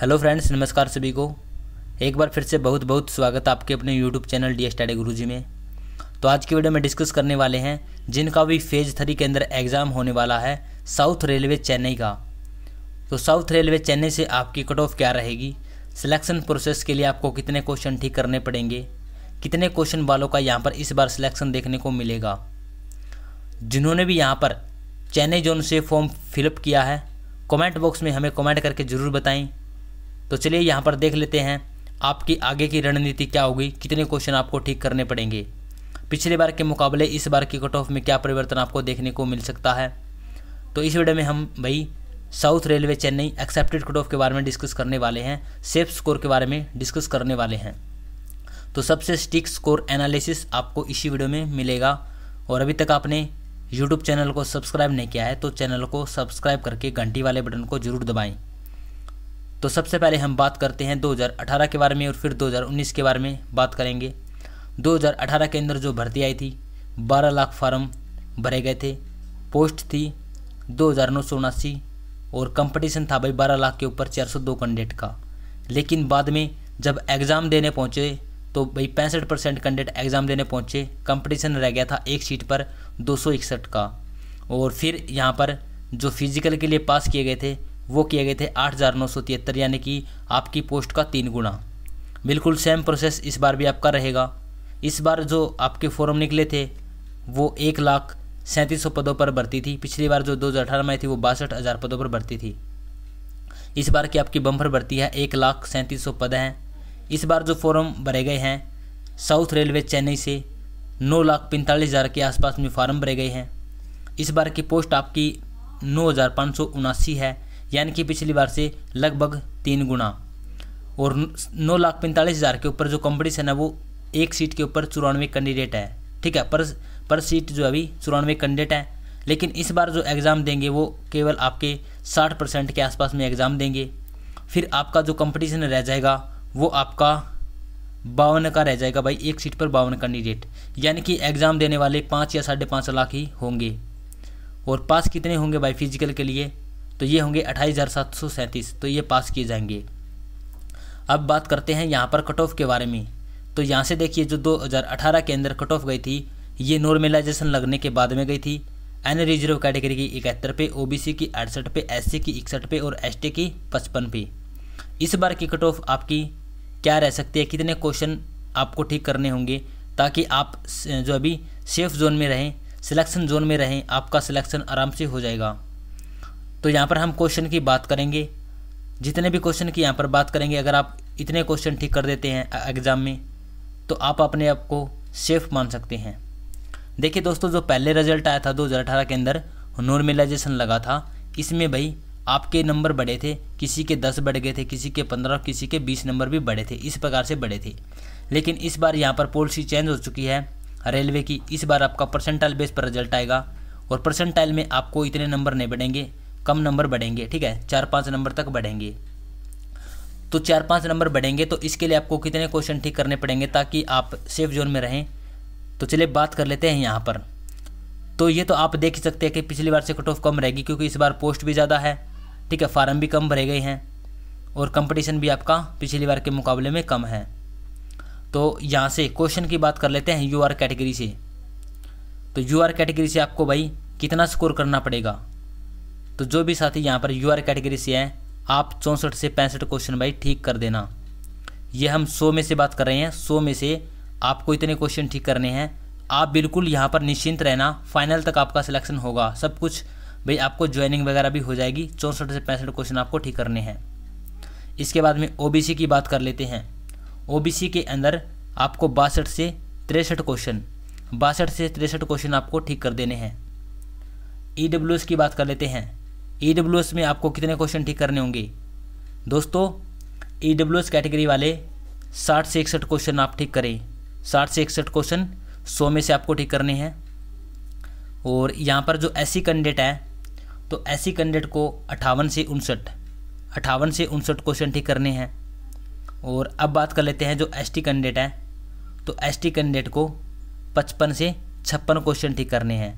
hello friends नमस्कार सभी को एक बार फिर से बहुत बहुत स्वागत आपके अपने यूट्यूब चैनल डी टाडे गुरु जी में तो आज की वीडियो में डिस्कस करने वाले हैं जिनका भी फेज थ्री के अंदर एग्ज़ाम होने वाला है साउथ रेलवे चेन्नई का तो साउथ रेलवे चेन्नई से आपकी कट ऑफ क्या रहेगी सिलेक्शन प्रोसेस के लिए आपको कितने क्वेश्चन ठीक करने पड़ेंगे कितने क्वेश्चन वालों का यहाँ पर इस बार सिलेक्शन देखने को मिलेगा जिन्होंने भी यहाँ पर चेन्नई जोन से फॉर्म फिलअप किया है कमेंट बॉक्स में हमें कमेंट करके ज़रूर बताएं तो चलिए यहाँ पर देख लेते हैं आपकी आगे की रणनीति क्या होगी कितने क्वेश्चन आपको ठीक करने पड़ेंगे पिछले बार के मुकाबले इस बार की कट ऑफ में क्या परिवर्तन आपको देखने को मिल सकता है तो इस वीडियो में हम भाई south railway Chennai accepted cut off के बारे में डिस्कस करने वाले हैं सेफ स्कोर के बारे में डिस्कस करने वाले हैं तो सबसे स्टिक स्कोर एनालिसिस आपको इसी वीडियो में मिलेगा और अभी तक आपने यूट्यूब चैनल को सब्सक्राइब नहीं किया है तो चैनल को सब्सक्राइब करके घंटी वाले बटन को जरूर दबाएँ तो सबसे पहले हम बात करते हैं 2018 के बारे में और फिर 2019 के बारे में बात करेंगे 2018 के अंदर जो भर्ती आई थी 12 लाख फार्म भरे गए थे पोस्ट थी दो और कंपटीशन था भाई 12 लाख के ऊपर 402 कैंडिडेट का लेकिन बाद में जब एग्ज़ाम देने पहुँचे तो भाई पैंसठ परसेंट कैंडिडेट एग्ज़ाम देने पहुँचे कंपटीशन रह गया था एक सीट पर दो का और फिर यहाँ पर जो फिज़िकल के लिए पास किए गए थे वो किए गए थे आठ हज़ार नौ सौ तिहत्तर यानी कि आपकी पोस्ट का तीन गुना बिल्कुल सेम प्रोसेस इस बार भी आपका रहेगा इस बार जो आपके फॉर्म निकले थे वो एक लाख सैंतीस सौ पदों पर भर्ती थी पिछली बार जो दो हज़ार अठारह में थी वो बासठ हज़ार पदों पर भर्ती थी इस बार की आपकी बम्फर भर्ती है एक लाख सैंतीस सौ पद हैं इस बार जो फॉर्म भरे गए हैं साउथ रेलवे चेन्नई से नौ लाख पैंतालीस हज़ार के आसपास में फॉर्म भरे गए हैं इस बार की पोस्ट आपकी नौ हज़ार पाँच सौ उनासी है यानी कि पिछली बार से लगभग तीन गुना और नौ लाख पैंतालीस हज़ार के ऊपर जो कंपटीशन है वो एक सीट के ऊपर चौरानवे कैंडिडेट है ठीक है पर पर सीट जो अभी चौरानवे कैंडिडेट है लेकिन इस बार जो एग्ज़ाम देंगे वो केवल आपके साठ परसेंट के आसपास में एग्ज़ाम देंगे फिर आपका जो कंपटीशन रह जाएगा वो आपका बावन का रह जाएगा भाई एक सीट पर बावन कैंडिडेट यानी कि एग्ज़ाम देने वाले पाँच या साढ़े पाँच लाख ही होंगे और पास कितने होंगे भाई फिजिकल के लिए तो ये होंगे अट्ठाईस तो ये पास किए जाएंगे अब बात करते हैं यहाँ पर कट ऑफ के बारे में तो यहाँ से देखिए जो 2018 के अंदर कट ऑफ गई थी ये नॉर्मलाइजेशन लगने के बाद में गई थी एन रिजर्व कैटेगरी की इकहत्तर पे ओबीसी की अड़सठ पे एससी की इकसठ पे और एसटी की पचपन पे इस बार की कट ऑफ आपकी क्या रह सकती है कितने क्वेश्चन आपको ठीक करने होंगे ताकि आप जो अभी सेफ जोन में रहें सिलेक्शन जोन में रहें आपका सिलेक्शन आराम से हो जाएगा तो यहाँ पर हम क्वेश्चन की बात करेंगे जितने भी क्वेश्चन की यहाँ पर बात करेंगे अगर आप इतने क्वेश्चन ठीक कर देते हैं एग्ज़ाम में तो आप अपने आप को सेफ मान सकते हैं देखिए दोस्तों जो पहले रिजल्ट आया था दो के अंदर नॉर्मलाइजेशन लगा था इसमें भाई आपके नंबर बढ़े थे किसी के दस बढ़ गए थे किसी के पंद्रह किसी के बीस नंबर भी बढ़े थे इस प्रकार से बढ़े थे लेकिन इस बार यहाँ पर पॉलिसी चेंज हो चुकी है रेलवे की इस बार आपका परसेंटाइल बेस पर रिजल्ट आएगा और परसेंटाइल में आपको इतने नंबर नहीं बढ़ेंगे कम नंबर बढ़ेंगे ठीक है चार पाँच नंबर तक बढ़ेंगे तो चार पाँच नंबर बढ़ेंगे तो इसके लिए आपको कितने क्वेश्चन ठीक करने पड़ेंगे ताकि आप सेफ जोन में रहें तो चलिए बात कर लेते हैं यहाँ पर तो ये तो आप देख सकते हैं कि पिछली बार से कट ऑफ कम रहेगी क्योंकि इस बार पोस्ट भी ज़्यादा है ठीक है फार्म भी कम भरे गए हैं और कंपटीशन भी आपका पिछली बार के मुकाबले में कम है तो यहाँ से क्वेश्चन की बात कर लेते हैं यू आर कैटेगरी से तो यू आर कैटेगरी से आपको भाई कितना स्कोर करना पड़ेगा तो जो भी साथी यहाँ पर यू आर कैटेगरी से हैं आप चौंसठ से पैंसठ क्वेश्चन भाई ठीक कर देना ये हम सौ में से बात कर रहे हैं सौ में से आपको इतने क्वेश्चन ठीक करने हैं आप बिल्कुल यहाँ पर निश्चिंत रहना फाइनल तक आपका सिलेक्शन होगा सब कुछ भाई आपको ज्वाइनिंग वगैरह भी हो जाएगी चौंसठ से पैंसठ क्वेश्चन आपको ठीक करने हैं इसके बाद में ओ की बात कर लेते हैं ओ के अंदर आपको बासठ से तिरसठ क्वेश्चन बासठ से तिरसठ क्वेश्चन आपको ठीक कर देने हैं ई e की बात कर लेते हैं ई e में आपको कितने क्वेश्चन ठीक करने होंगे दोस्तों ई e कैटेगरी वाले साठ से इकसठ क्वेश्चन आप ठीक करें साठ से इकसठ क्वेश्चन सौ में से आपको ठीक करने हैं और यहाँ पर जो ऐसी कैंडिडेट है तो ऐसी कैंडिडेट को अठावन से उनसठ अठावन से उनसठ क्वेश्चन ठीक करने हैं और अब बात कर लेते हैं जो एस टी कैंडिडेट है तो एस टी कैंडिडेट को पचपन से छप्पन क्वेश्चन ठीक करने हैं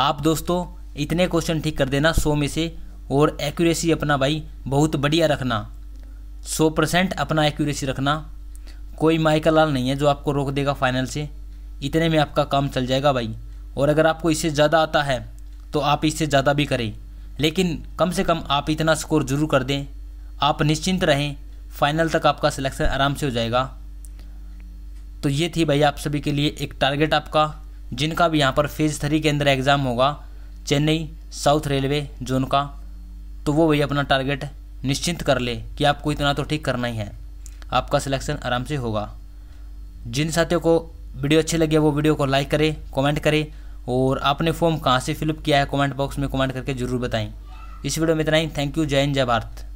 आप दोस्तों इतने क्वेश्चन ठीक कर देना सौ में से और एक्यूरेसी अपना भाई बहुत बढ़िया रखना सौ परसेंट अपना एक्यूरेसी रखना कोई माइका लाल नहीं है जो आपको रोक देगा फाइनल से इतने में आपका काम चल जाएगा भाई और अगर आपको इससे ज़्यादा आता है तो आप इससे ज़्यादा भी करें लेकिन कम से कम आप इतना स्कोर ज़रूर कर दें आप निश्चिंत रहें फाइनल तक आपका सिलेक्शन आराम से हो जाएगा तो ये थी भाई आप सभी के लिए एक टारगेट आपका जिनका भी यहाँ पर फेज़ थ्री के अंदर एग्ज़ाम होगा चेन्नई साउथ रेलवे जोन का तो वो भाई अपना टारगेट निश्चिंत कर ले कि आपको इतना तो ठीक करना ही है आपका सिलेक्शन आराम से होगा जिन साथियों को वीडियो अच्छी लगी है वो वीडियो को लाइक करें कमेंट करें और आपने फॉर्म कहाँ से फिलअप किया है कमेंट बॉक्स में कमेंट करके ज़रूर बताएं इस वीडियो में इतना ही थैंक यू जय हिंद जय भारत